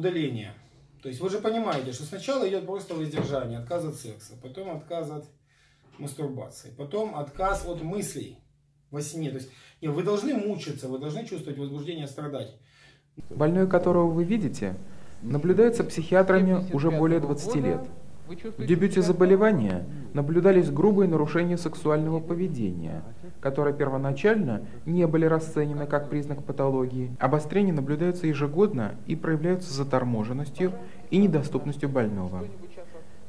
удаление. То есть вы же понимаете, что сначала идет просто воздержание, отказ от секса, потом отказ от мастурбации, потом отказ от мыслей во сне. То есть нет, вы должны мучиться, вы должны чувствовать возбуждение, страдать. Больной, которого вы видите, наблюдается психиатрами уже более 20 лет. В дебюте заболевания наблюдались грубые нарушения сексуального поведения, которые первоначально не были расценены как признак патологии. Обострения наблюдаются ежегодно и проявляются заторможенностью и недоступностью больного.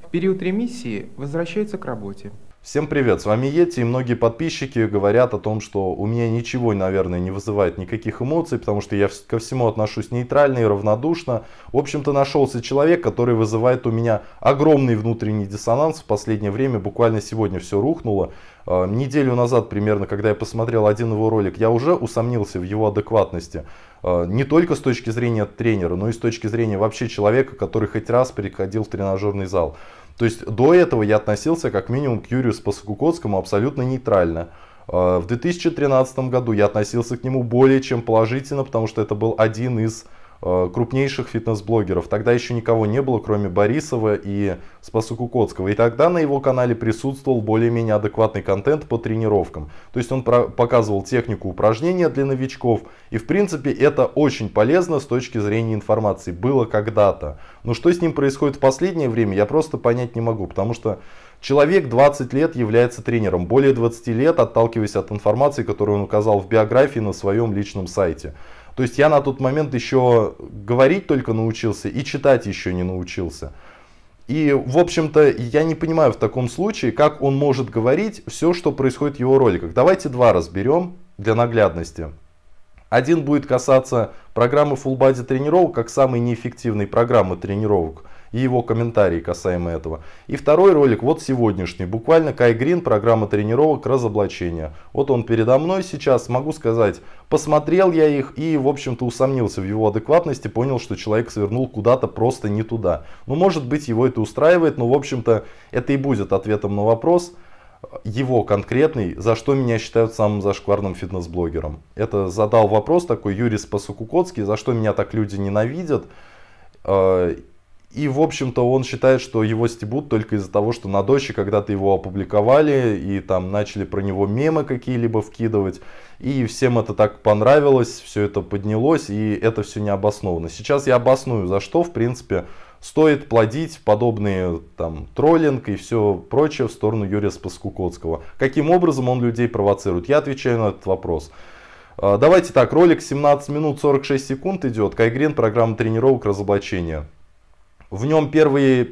В период ремиссии возвращается к работе. Всем привет, с вами Йети, и многие подписчики говорят о том, что у меня ничего, наверное, не вызывает никаких эмоций, потому что я ко всему отношусь нейтрально и равнодушно. В общем-то, нашелся человек, который вызывает у меня огромный внутренний диссонанс в последнее время, буквально сегодня все рухнуло. А, неделю назад примерно, когда я посмотрел один его ролик, я уже усомнился в его адекватности. А, не только с точки зрения тренера, но и с точки зрения вообще человека, который хоть раз приходил в тренажерный зал. То есть до этого я относился как минимум к Юрию Спасокукотскому абсолютно нейтрально. А, в 2013 году я относился к нему более чем положительно, потому что это был один из Э, крупнейших фитнес-блогеров. Тогда еще никого не было, кроме Борисова и Спаса Кукотского. И тогда на его канале присутствовал более-менее адекватный контент по тренировкам. То есть он показывал технику упражнения для новичков. И в принципе это очень полезно с точки зрения информации. Было когда-то. Но что с ним происходит в последнее время, я просто понять не могу. Потому что Человек 20 лет является тренером, более 20 лет отталкиваясь от информации, которую он указал в биографии на своем личном сайте. То есть я на тот момент еще говорить только научился и читать еще не научился. И, в общем-то, я не понимаю в таком случае, как он может говорить все, что происходит в его роликах. Давайте два разберем для наглядности. Один будет касаться программы Full Body тренировок, как самой неэффективной программы тренировок и его комментарии касаемо этого. И второй ролик, вот сегодняшний, буквально Кай Грин, программа тренировок разоблачения. Вот он передо мной сейчас, могу сказать, посмотрел я их и, в общем-то, усомнился в его адекватности, понял, что человек свернул куда-то просто не туда. Ну, может быть, его это устраивает, но, в общем-то, это и будет ответом на вопрос, его конкретный, за что меня считают самым зашкварным фитнес-блогером. Это задал вопрос такой Юрий Спасукукоцкий, за что меня так люди ненавидят. Э, и, в общем-то, он считает, что его стебут только из-за того, что на дочи когда-то его опубликовали и там начали про него мемы какие-либо вкидывать. И всем это так понравилось, все это поднялось, и это все необоснованно. Сейчас я обосную, за что, в принципе, стоит плодить подобные там троллинг и все прочее в сторону Юрия Спаскукотского. Каким образом он людей провоцирует? Я отвечаю на этот вопрос. А, давайте так, ролик 17 минут 46 секунд идет. Кайгрен, программа тренировок разоблачения. В нем первые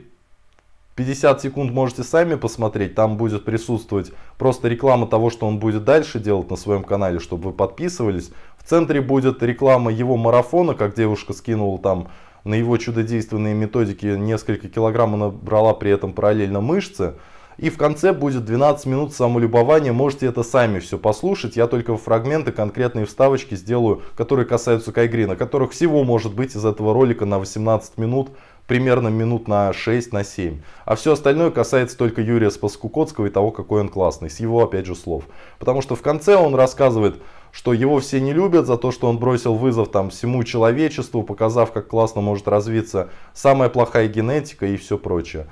50 секунд можете сами посмотреть, там будет присутствовать просто реклама того, что он будет дальше делать на своем канале, чтобы вы подписывались. В центре будет реклама его марафона, как девушка скинула там на его чудодейственные методики несколько килограмм, она брала при этом параллельно мышцы. И в конце будет 12 минут самолюбования, можете это сами все послушать, я только фрагменты, конкретные вставочки сделаю, которые касаются Кайгрина, которых всего может быть из этого ролика на 18 минут, примерно минут на 6, на 7. А все остальное касается только Юрия Спаскукотского и того, какой он классный, с его, опять же, слов. Потому что в конце он рассказывает, что его все не любят за то, что он бросил вызов там всему человечеству, показав, как классно может развиться самая плохая генетика и все прочее.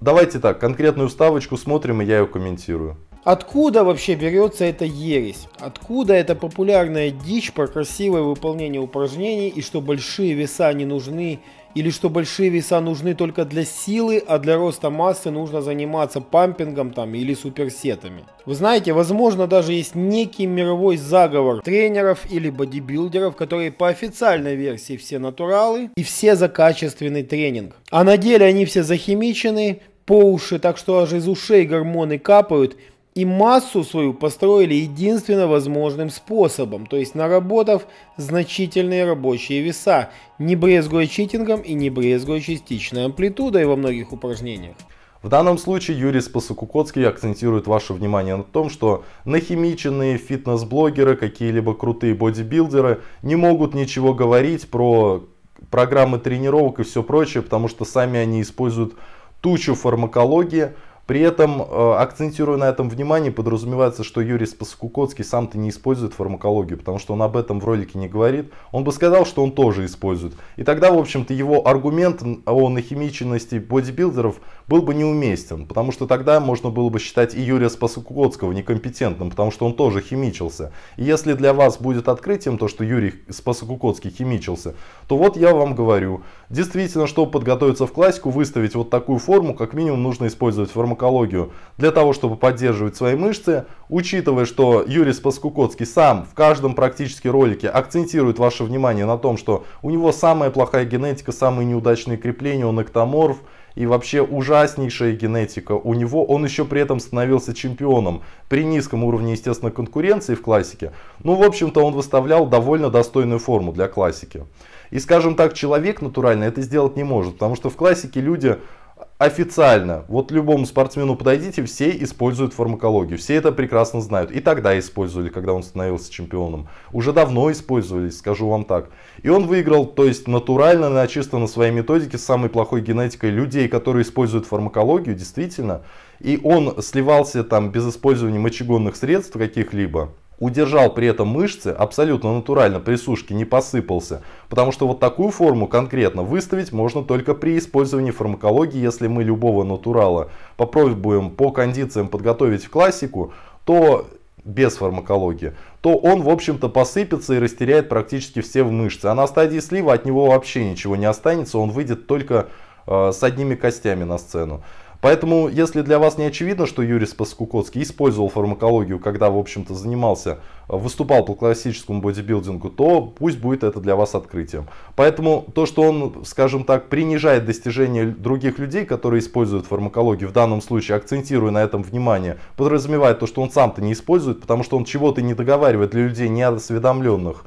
Давайте так, конкретную вставочку смотрим и я ее комментирую. Откуда вообще берется эта ересь? Откуда эта популярная дичь про красивое выполнение упражнений и что большие веса не нужны? Или что большие веса нужны только для силы, а для роста массы нужно заниматься пампингом там или суперсетами? Вы знаете, возможно даже есть некий мировой заговор тренеров или бодибилдеров, которые по официальной версии все натуралы и все за качественный тренинг. А на деле они все захимичены, по уши, так что аж из ушей гормоны капают – и массу свою построили единственно возможным способом, то есть наработав значительные рабочие веса, не брезгуя читингом и не брезгуя частичной амплитудой во многих упражнениях. В данном случае Юрий Спасукукоцкий акцентирует ваше внимание на том, что нахимиченные фитнес-блогеры, какие-либо крутые бодибилдеры не могут ничего говорить про программы тренировок и все прочее, потому что сами они используют тучу фармакологии, при этом, э, акцентируя на этом внимание, подразумевается, что Юрий Спаскукоцкий сам-то не использует фармакологию, потому что он об этом в ролике не говорит. Он бы сказал, что он тоже использует. И тогда, в общем-то, его аргумент о нахимиченности бодибилдеров был бы неуместен, потому что тогда можно было бы считать и Юрия Спаскукоцкого некомпетентным, потому что он тоже химичился. И если для вас будет открытием то, что Юрий Спаскукоцкий химичился, то вот я вам говорю – Действительно, чтобы подготовиться в классику, выставить вот такую форму, как минимум нужно использовать фармакологию для того, чтобы поддерживать свои мышцы, учитывая, что Юрий Спаскукоцкий сам в каждом практически ролике акцентирует ваше внимание на том, что у него самая плохая генетика, самые неудачные крепления, он эктоморф, и вообще ужаснейшая генетика у него. Он еще при этом становился чемпионом при низком уровне, естественно, конкуренции в классике. Ну, в общем-то, он выставлял довольно достойную форму для классики. И, скажем так, человек натурально это сделать не может, потому что в классике люди официально, вот любому спортсмену подойдите, все используют фармакологию, все это прекрасно знают. И тогда использовали, когда он становился чемпионом. Уже давно использовались, скажу вам так. И он выиграл, то есть натурально, на чисто на своей методике, с самой плохой генетикой людей, которые используют фармакологию, действительно. И он сливался там без использования мочегонных средств каких-либо удержал при этом мышцы, абсолютно натурально при сушке не посыпался, потому что вот такую форму конкретно выставить можно только при использовании фармакологии, если мы любого натурала попробуем по кондициям подготовить в классику, то без фармакологии, то он, в общем-то, посыпется и растеряет практически все в мышцы. А на стадии слива от него вообще ничего не останется, он выйдет только э, с одними костями на сцену. Поэтому, если для вас не очевидно, что Юрий Спаскукоцкий использовал фармакологию, когда, в общем-то, занимался, э, выступал по классическому бодибилдингу, то пусть будет это для вас открытием. Поэтому то, что он, скажем так, принижает достижения других людей, которые используют фармакологию, в данном случае акцентируя на этом внимание, подразумевает то, что он сам-то не использует, потому что он чего-то не договаривает для людей неосведомленных.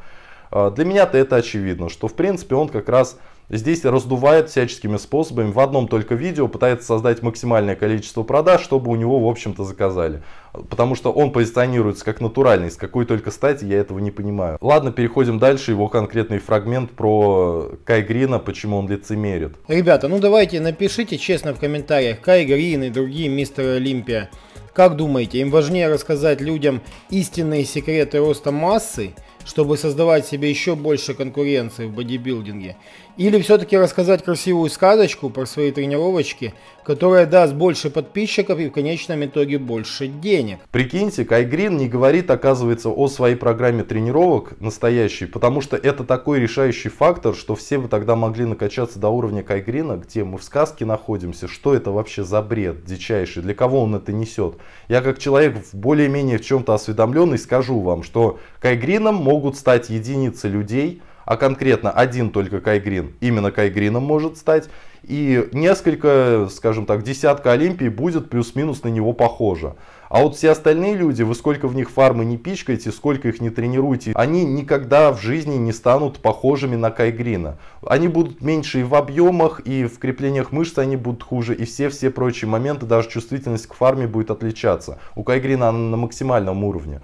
Э, для меня-то это очевидно, что в принципе он как раз здесь раздувает всяческими способами. В одном только видео пытается создать максимальное количество продаж, чтобы у него, в общем-то, заказали. Потому что он позиционируется как натуральный, с какой только стати, я этого не понимаю. Ладно, переходим дальше, его конкретный фрагмент про Кай Грина, почему он лицемерит. Ребята, ну давайте напишите честно в комментариях, Кай Грин и другие мистер Олимпия, как думаете, им важнее рассказать людям истинные секреты роста массы, чтобы создавать себе еще больше конкуренции в бодибилдинге? Или все-таки рассказать красивую сказочку про свои тренировочки, которая даст больше подписчиков и в конечном итоге больше денег. Прикиньте, Кай Грин не говорит, оказывается, о своей программе тренировок настоящей, потому что это такой решающий фактор, что все вы тогда могли накачаться до уровня Кай Грина, где мы в сказке находимся, что это вообще за бред дичайший, для кого он это несет. Я как человек более-менее в чем-то осведомленный скажу вам, что Кай Грином могут стать единицы людей, а конкретно один только Кайгрин именно Кайгрином может стать. И несколько, скажем так, десятка Олимпий будет плюс-минус на него похоже. А вот все остальные люди, вы сколько в них фармы не пичкаете, сколько их не тренируете, они никогда в жизни не станут похожими на Кайгрина. Они будут меньше и в объемах, и в креплениях мышц они будут хуже, и все-все прочие моменты, даже чувствительность к фарме будет отличаться. У Кайгрина она на максимальном уровне.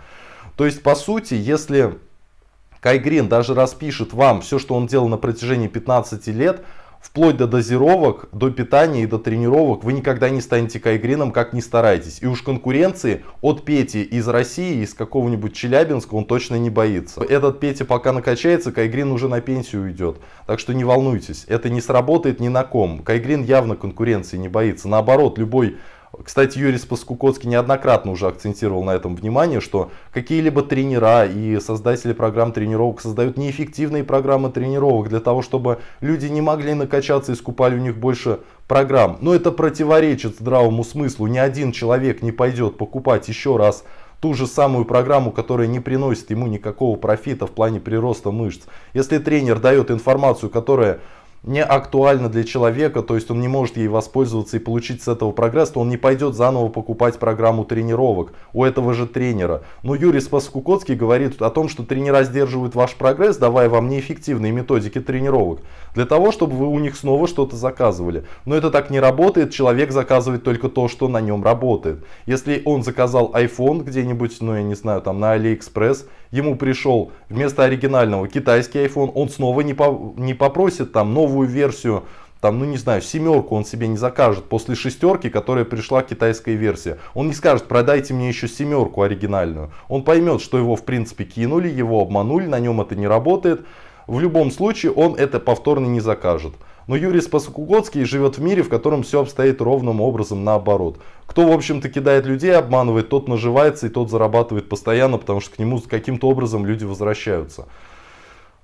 То есть, по сути, если Кай Грин даже распишет вам все, что он делал на протяжении 15 лет, вплоть до дозировок, до питания и до тренировок, вы никогда не станете кайгрином, как не старайтесь. И уж конкуренции от Пети из России, из какого-нибудь Челябинска он точно не боится. Этот Петя пока накачается, кайгрин уже на пенсию уйдет. Так что не волнуйтесь, это не сработает ни на ком. Кайгрин явно конкуренции не боится. Наоборот, любой кстати, Юрий Спаскукоцкий неоднократно уже акцентировал на этом внимание, что какие-либо тренера и создатели программ тренировок создают неэффективные программы тренировок для того, чтобы люди не могли накачаться и скупали у них больше программ. Но это противоречит здравому смыслу. Ни один человек не пойдет покупать еще раз ту же самую программу, которая не приносит ему никакого профита в плане прироста мышц. Если тренер дает информацию, которая не актуальна для человека, то есть он не может ей воспользоваться и получить с этого прогресс, то он не пойдет заново покупать программу тренировок у этого же тренера. Но Юрий Спаскукоцкий говорит о том, что тренера сдерживают ваш прогресс, давая вам неэффективные методики тренировок, для того, чтобы вы у них снова что-то заказывали. Но это так не работает, человек заказывает только то, что на нем работает. Если он заказал iPhone где-нибудь, ну я не знаю, там на AliExpress, ему пришел вместо оригинального китайский iPhone, он снова не, по, не попросит там новую версию, там, ну не знаю, семерку он себе не закажет после шестерки, которая пришла китайская версия. Он не скажет, продайте мне еще семерку оригинальную. Он поймет, что его в принципе кинули, его обманули, на нем это не работает. В любом случае он это повторно не закажет. Но Юрий Спасокугодский живет в мире, в котором все обстоит ровным образом наоборот. Кто, в общем-то, кидает людей, обманывает, тот наживается и тот зарабатывает постоянно, потому что к нему каким-то образом люди возвращаются.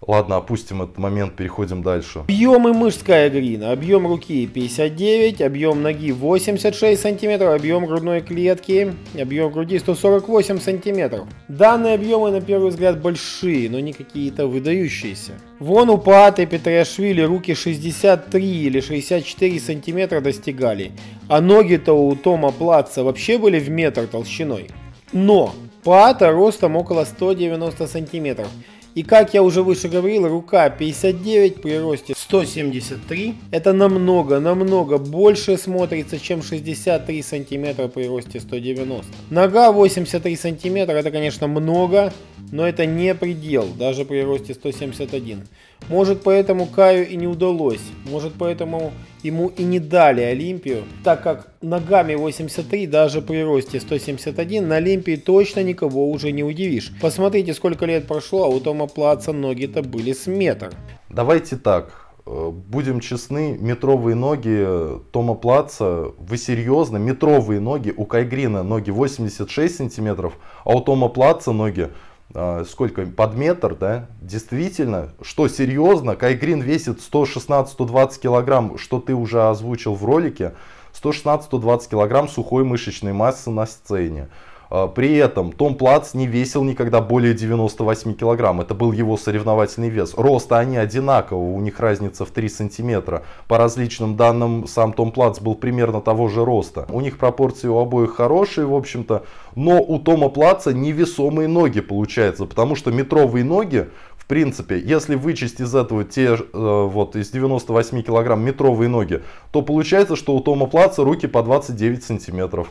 Ладно, опустим этот момент, переходим дальше. Объемы мужская глина. Объем руки 59, объем ноги 86 сантиметров, объем грудной клетки, объем груди 148 сантиметров. Данные объемы на первый взгляд большие, но не какие-то выдающиеся. Вон у Пааты Петриашвили руки 63 или 64 сантиметра достигали, а ноги-то у Тома Плаца вообще были в метр толщиной. Но Паата ростом около 190 сантиметров – и как я уже выше говорил, рука 59 при росте 173. Это намного, намного больше смотрится, чем 63 сантиметра при росте 190. Нога 83 сантиметра, это конечно много, но это не предел, даже при росте 171. Может, поэтому Каю и не удалось. Может, поэтому ему и не дали Олимпию, так как ногами 83, даже при росте 171, на Олимпии точно никого уже не удивишь. Посмотрите, сколько лет прошло, а у Тома Плаца ноги-то были с метр. Давайте так, э, Будем честны, метровые ноги Тома Плаца, вы серьезно, метровые ноги, у Кайгрина ноги 86 сантиметров, а у Тома Плаца ноги а, сколько, под метр, да, действительно, что серьезно, Кайгрин весит 116-120 килограмм, что ты уже озвучил в ролике, 116-120 килограмм сухой мышечной массы на сцене. А, при этом Том Плац не весил никогда более 98 килограмм. Это был его соревновательный вес. Роста они одинаковы, у них разница в 3 сантиметра. По различным данным, сам Том Плац был примерно того же роста. У них пропорции у обоих хорошие, в общем-то. Но у Тома Плаца невесомые ноги получается, потому что метровые ноги в принципе, если вычесть из этого те, э, вот, из 98 килограмм метровые ноги, то получается, что у Тома Плаца руки по 29 сантиметров.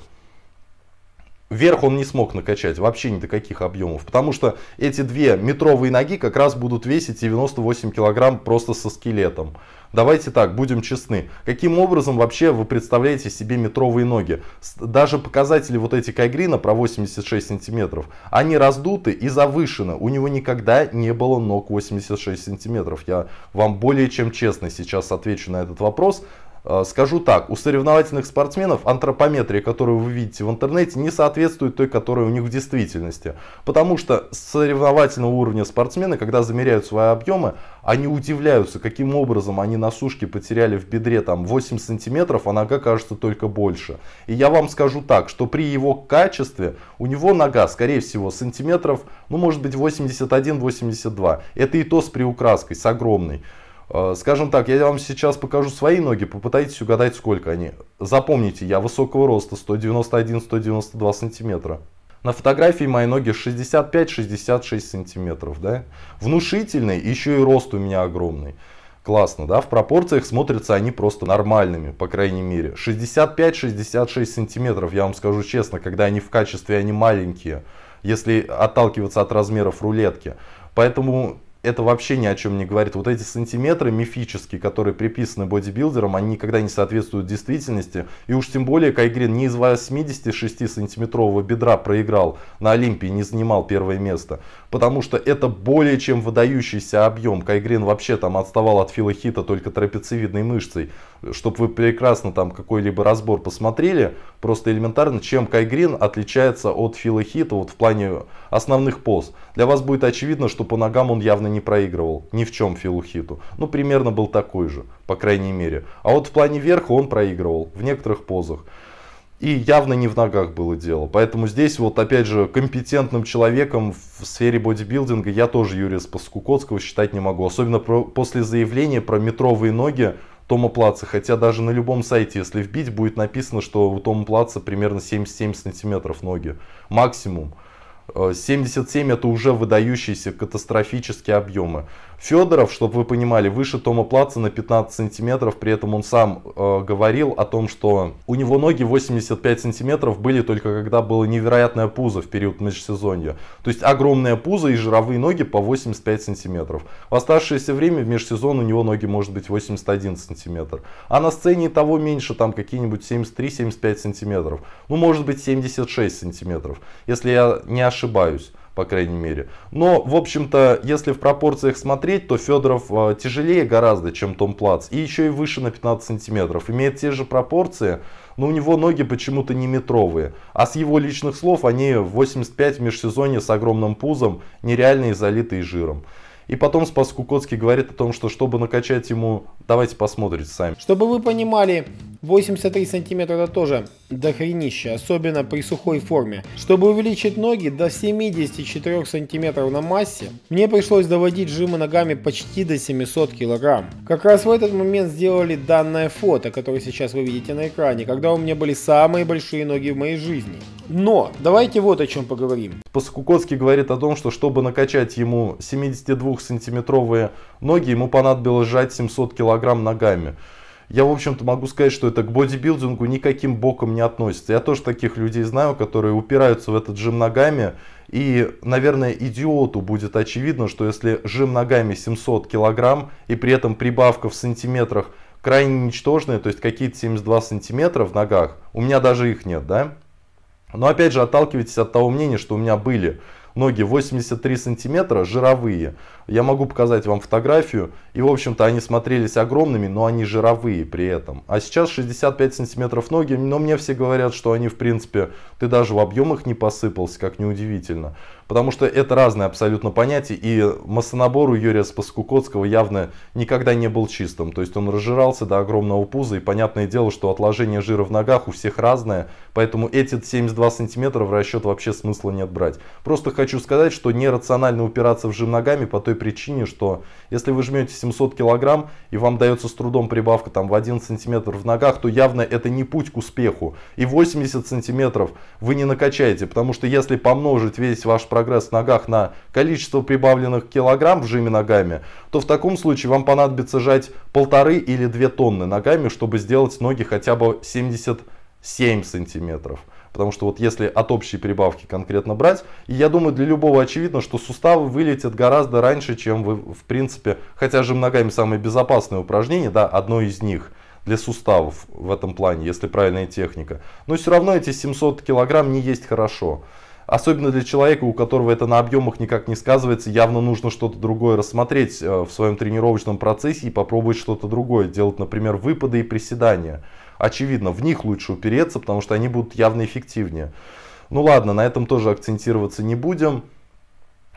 Вверх он не смог накачать вообще ни до каких объемов, потому что эти две метровые ноги как раз будут весить 98 килограмм просто со скелетом. Давайте так, будем честны. Каким образом вообще вы представляете себе метровые ноги? Даже показатели вот эти Кайгрина про 86 сантиметров, они раздуты и завышены. У него никогда не было ног 86 сантиметров. Я вам более чем честно сейчас отвечу на этот вопрос. Э, скажу так, у соревновательных спортсменов антропометрия, которую вы видите в интернете, не соответствует той, которая у них в действительности. Потому что соревновательного уровня спортсмены, когда замеряют свои объемы, они удивляются, каким образом они на сушке потеряли в бедре там 8 сантиметров, а нога кажется только больше. И я вам скажу так, что при его качестве у него нога, скорее всего, сантиметров, ну может быть 81-82. Это и то с приукраской, с огромной. Э, скажем так, я вам сейчас покажу свои ноги, попытайтесь угадать, сколько они. Запомните, я высокого роста, 191-192 сантиметра. На фотографии мои ноги 65-66 сантиметров, да? Внушительный, еще и рост у меня огромный. Классно, да? В пропорциях смотрятся они просто нормальными, по крайней мере. 65-66 сантиметров, я вам скажу честно, когда они в качестве, они маленькие. Если отталкиваться от размеров рулетки. Поэтому это вообще ни о чем не говорит. Вот эти сантиметры мифические, которые приписаны бодибилдерам, они никогда не соответствуют действительности. И уж тем более Кайгрин не из 86-сантиметрового бедра проиграл на Олимпии, не занимал первое место. Потому что это более чем выдающийся объем. Кайгрин вообще там отставал от филохита только трапециевидной мышцей. Чтобы вы прекрасно там какой-либо разбор посмотрели, просто элементарно, чем Кайгрин отличается от филохита вот в плане основных поз. Для вас будет очевидно, что по ногам он явно не проигрывал ни в чем Филухиту. Ну, примерно был такой же, по крайней мере. А вот в плане верха он проигрывал в некоторых позах. И явно не в ногах было дело. Поэтому здесь вот опять же компетентным человеком в сфере бодибилдинга я тоже Юрия Спаскукотского считать не могу. Особенно про, после заявления про метровые ноги Тома Плаца. Хотя даже на любом сайте, если вбить, будет написано, что у Тома Плаца примерно 77 сантиметров ноги. Максимум. 77 э, это уже выдающиеся катастрофические объемы. Федоров, чтобы вы понимали, выше Тома Плаца на 15 сантиметров, при этом он сам э, говорил о том, что у него ноги 85 сантиметров были только когда было невероятное пузо в период межсезонья. То есть огромное пузо и жировые ноги по 85 сантиметров. В оставшееся время в межсезон у него ноги может быть 81 сантиметр. А на сцене и того меньше, там какие-нибудь 73-75 сантиметров. Ну может быть 76 сантиметров, если я не ошибаюсь по крайней мере. Но, в общем-то, если в пропорциях смотреть, то Федоров а, тяжелее гораздо, чем Том Плац. И еще и выше на 15 сантиметров. Имеет те же пропорции, но у него ноги почему-то не метровые. А с его личных слов они 85 в межсезонье с огромным пузом, нереально залитые жиром. И потом Спас Кукоцкий говорит о том, что чтобы накачать ему... Давайте посмотрите сами. Чтобы вы понимали, 83 сантиметра это тоже дохренище, особенно при сухой форме. Чтобы увеличить ноги до 74 сантиметров на массе, мне пришлось доводить жимы ногами почти до 700 килограмм. Как раз в этот момент сделали данное фото, которое сейчас вы видите на экране, когда у меня были самые большие ноги в моей жизни. Но давайте вот о чем поговорим. Паскукотский говорит о том, что чтобы накачать ему 72-сантиметровые ноги, ему понадобилось сжать 700 килограмм ногами я, в общем-то, могу сказать, что это к бодибилдингу никаким боком не относится. Я тоже таких людей знаю, которые упираются в этот жим ногами. И, наверное, идиоту будет очевидно, что если жим ногами 700 килограмм и при этом прибавка в сантиметрах крайне ничтожная, то есть какие-то 72 сантиметра в ногах, у меня даже их нет, да? Но опять же, отталкивайтесь от того мнения, что у меня были ноги 83 сантиметра, жировые. Я могу показать вам фотографию, и в общем-то они смотрелись огромными, но они жировые при этом. А сейчас 65 сантиметров ноги, но мне все говорят, что они в принципе, ты даже в объемах не посыпался, как неудивительно. Потому что это разные абсолютно понятия, и массонабор у Юрия Спаскукотского явно никогда не был чистым. То есть он разжирался до огромного пуза, и понятное дело, что отложение жира в ногах у всех разное, поэтому эти 72 сантиметра в расчет вообще смысла нет брать. Просто хочу сказать, что нерационально упираться в жим ногами по той причине, что если вы жмете 700 килограмм, и вам дается с трудом прибавка там в 1 сантиметр в ногах, то явно это не путь к успеху. И 80 сантиметров вы не накачаете, потому что если помножить весь ваш программ прогресс в ногах на количество прибавленных килограмм в жиме ногами, то в таком случае вам понадобится жать полторы или две тонны ногами, чтобы сделать ноги хотя бы 77 сантиметров. Потому что вот если от общей прибавки конкретно брать, и я думаю для любого очевидно, что суставы вылетят гораздо раньше, чем вы в принципе, хотя жим ногами самое безопасное упражнение, да, одно из них для суставов в этом плане, если правильная техника. Но все равно эти 700 килограмм не есть хорошо особенно для человека, у которого это на объемах никак не сказывается, явно нужно что-то другое рассмотреть э, в своем тренировочном процессе и попробовать что-то другое. Делать, например, выпады и приседания. Очевидно, в них лучше упереться, потому что они будут явно эффективнее. Ну ладно, на этом тоже акцентироваться не будем.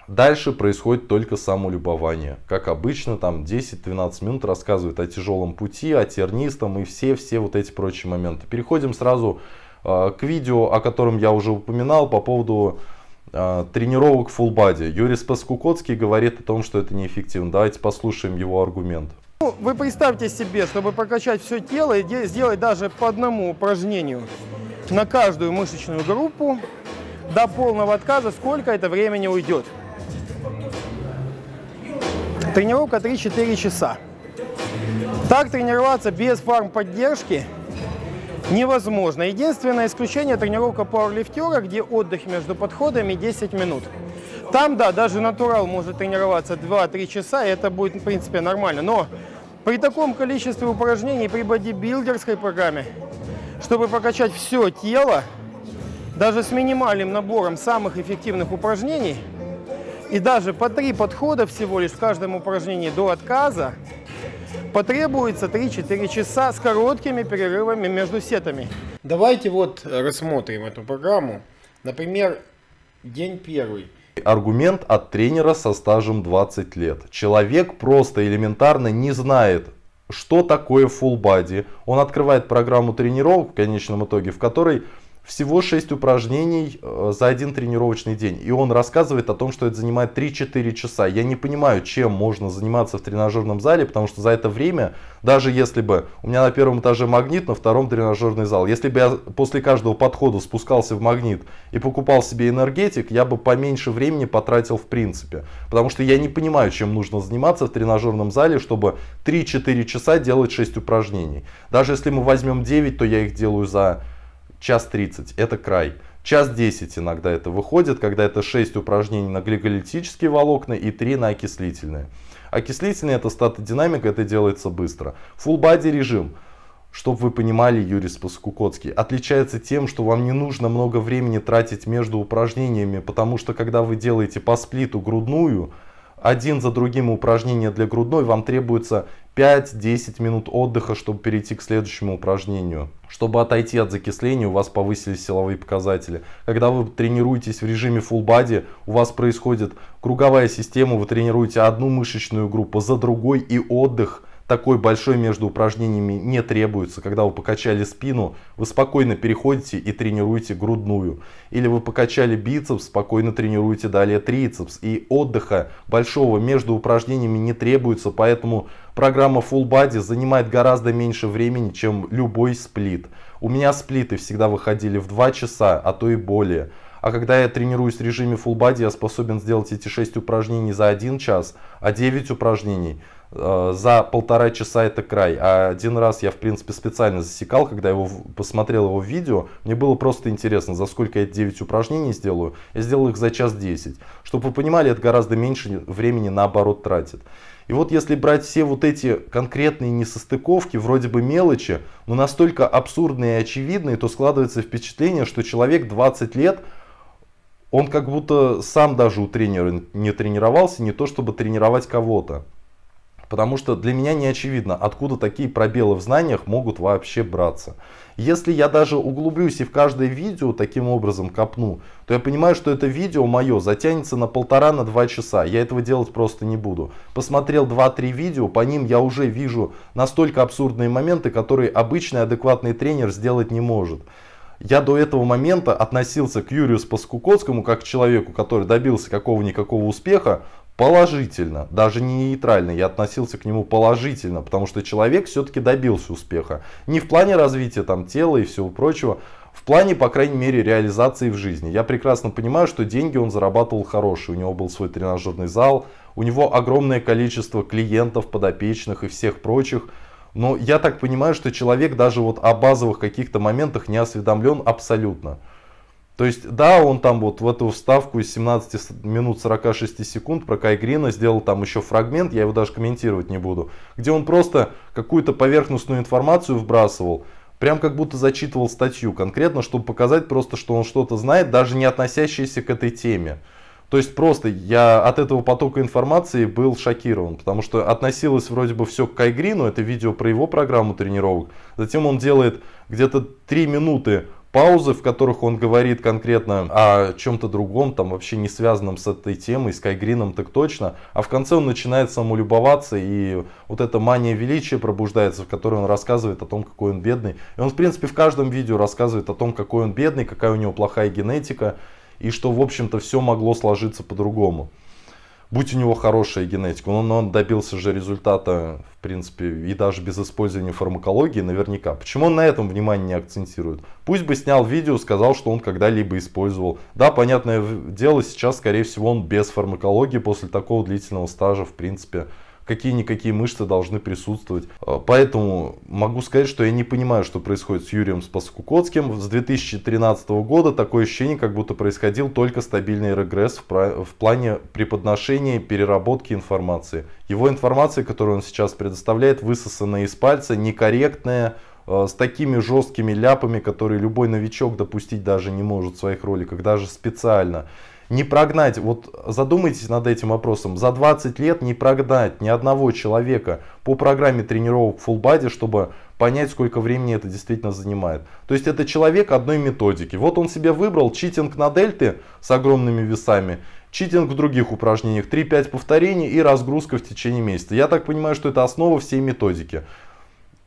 Дальше происходит только самолюбование. Как обычно, там 10-12 минут рассказывают о тяжелом пути, о тернистом и все-все вот эти прочие моменты. Переходим сразу к Э, к видео, о котором я уже упоминал по поводу э, тренировок full body. Юрий Спаскукоцкий говорит о том, что это неэффективно. Давайте послушаем его аргумент. Ну, вы представьте себе, чтобы прокачать все тело и сделать даже по одному упражнению на каждую мышечную группу до полного отказа, сколько это времени уйдет. Тренировка 3-4 часа. Так тренироваться без поддержки? невозможно. Единственное исключение – тренировка пауэрлифтера, где отдых между подходами 10 минут. Там, да, даже натурал может тренироваться 2-3 часа, и это будет, в принципе, нормально. Но при таком количестве упражнений при бодибилдерской программе, чтобы прокачать все тело, даже с минимальным набором самых эффективных упражнений, и даже по три подхода всего лишь в каждом упражнении до отказа, потребуется 3-4 часа с короткими перерывами между сетами. Давайте вот э, рассмотрим эту программу. Например, день первый. Аргумент от тренера со стажем 20 лет. Человек просто элементарно не знает, что такое full body. Он открывает программу тренировок в конечном итоге, в которой всего 6 упражнений э, за один тренировочный день. И он рассказывает о том, что это занимает 3-4 часа. Я не понимаю, чем можно заниматься в тренажерном зале, потому что за это время, даже если бы у меня на первом этаже магнит, на втором тренажерный зал, если бы я после каждого подхода спускался в магнит и покупал себе энергетик, я бы поменьше времени потратил в принципе. Потому что я не понимаю, чем нужно заниматься в тренажерном зале, чтобы 3-4 часа делать 6 упражнений. Даже если мы возьмем 9, то я их делаю за час 30, это край. Час 10 иногда это выходит, когда это 6 упражнений на гликолитические волокна и 3 на окислительные. Окислительные это статодинамика, это делается быстро. Full body режим чтобы вы понимали, Юрий Спаскукоцкий, отличается тем, что вам не нужно много времени тратить между упражнениями, потому что когда вы делаете по сплиту грудную, один за другим упражнение для грудной, вам требуется 5-10 минут отдыха, чтобы перейти к следующему упражнению. Чтобы отойти от закисления, у вас повысились силовые показатели. Когда вы тренируетесь в режиме full body, у вас происходит круговая система, вы тренируете одну мышечную группу за другой и отдых – такой большой между упражнениями не требуется. Когда вы покачали спину, вы спокойно переходите и тренируете грудную. Или вы покачали бицепс, спокойно тренируете далее трицепс. И отдыха большого между упражнениями не требуется, поэтому программа Full Body занимает гораздо меньше времени, чем любой сплит. У меня сплиты всегда выходили в 2 часа, а то и более. А когда я тренируюсь в режиме Full Body, я способен сделать эти 6 упражнений за 1 час, а 9 упражнений Э, за полтора часа это край. А один раз я, в принципе, специально засекал, когда его посмотрел его видео, мне было просто интересно, за сколько я 9 упражнений сделаю. Я сделал их за час 10. Чтобы вы понимали, это гораздо меньше времени наоборот тратит. И вот если брать все вот эти конкретные несостыковки, вроде бы мелочи, но настолько абсурдные и очевидные, то складывается впечатление, что человек 20 лет он как будто сам даже у тренера не тренировался, не то чтобы тренировать кого-то. Потому что для меня не очевидно, откуда такие пробелы в знаниях могут вообще браться. Если я даже углублюсь и в каждое видео таким образом копну, то я понимаю, что это видео мое затянется на полтора, на два часа. Я этого делать просто не буду. Посмотрел 2-3 видео, по ним я уже вижу настолько абсурдные моменты, которые обычный адекватный тренер сделать не может. Я до этого момента относился к Юрию Спаскукотскому как к человеку, который добился какого-никакого успеха, положительно, даже не нейтрально, я относился к нему положительно, потому что человек все-таки добился успеха. Не в плане развития там тела и всего прочего, в плане, по крайней мере, реализации в жизни. Я прекрасно понимаю, что деньги он зарабатывал хорошие, у него был свой тренажерный зал, у него огромное количество клиентов, подопечных и всех прочих. Но я так понимаю, что человек даже вот о базовых каких-то моментах не осведомлен абсолютно. То есть, да, он там вот в эту вставку из 17 минут 46 секунд про Кай Грина сделал там еще фрагмент, я его даже комментировать не буду, где он просто какую-то поверхностную информацию вбрасывал, прям как будто зачитывал статью конкретно, чтобы показать просто, что он что-то знает, даже не относящееся к этой теме. То есть просто я от этого потока информации был шокирован, потому что относилось вроде бы все к Кайгрину, это видео про его программу тренировок. Затем он делает где-то 3 минуты паузы, в которых он говорит конкретно о чем-то другом, там вообще не связанном с этой темой, с Кайгрином так точно, а в конце он начинает самолюбоваться, и вот эта мания величия пробуждается, в которой он рассказывает о том, какой он бедный. И он, в принципе, в каждом видео рассказывает о том, какой он бедный, какая у него плохая генетика, и что, в общем-то, все могло сложиться по-другому будь у него хорошая генетика, но он, добился же результата, в принципе, и даже без использования фармакологии наверняка. Почему он на этом внимание не акцентирует? Пусть бы снял видео, сказал, что он когда-либо использовал. Да, понятное дело, сейчас, скорее всего, он без фармакологии после такого длительного стажа, в принципе, какие-никакие мышцы должны присутствовать. Э, поэтому могу сказать, что я не понимаю, что происходит с Юрием Спасукутским. С 2013 года такое ощущение, как будто происходил только стабильный регресс в, в плане преподношения и переработки информации. Его информация, которую он сейчас предоставляет, высосанная из пальца, некорректная, э, с такими жесткими ляпами, которые любой новичок допустить даже не может в своих роликах, даже специально не прогнать, вот задумайтесь над этим вопросом, за 20 лет не прогнать ни одного человека по программе тренировок full body, чтобы понять, сколько времени это действительно занимает. То есть это человек одной методики. Вот он себе выбрал читинг на дельты с огромными весами, читинг в других упражнениях, 3-5 повторений и разгрузка в течение месяца. Я так понимаю, что это основа всей методики.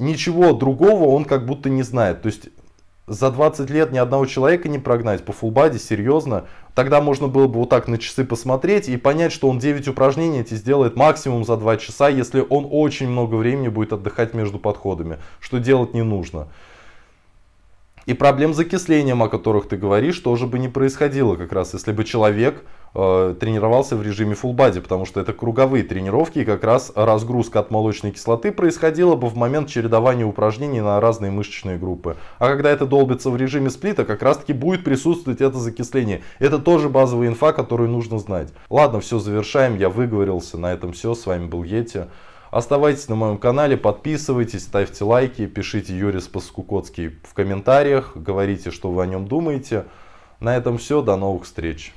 Ничего другого он как будто не знает. То есть за 20 лет ни одного человека не прогнать по фулбаде, серьезно. Тогда можно было бы вот так на часы посмотреть и понять, что он 9 упражнений эти сделает максимум за 2 часа, если он очень много времени будет отдыхать между подходами, что делать не нужно. И проблем с закислением, о которых ты говоришь, тоже бы не происходило как раз, если бы человек э, тренировался в режиме фулбади, потому что это круговые тренировки, и как раз разгрузка от молочной кислоты происходила бы в момент чередования упражнений на разные мышечные группы. А когда это долбится в режиме сплита, как раз таки будет присутствовать это закисление. Это тоже базовая инфа, которую нужно знать. Ладно, все, завершаем, я выговорился, на этом все, с вами был Йети. Оставайтесь на моем канале, подписывайтесь, ставьте лайки, пишите Юрис Паскукоцкий в комментариях, говорите, что вы о нем думаете. На этом все, до новых встреч.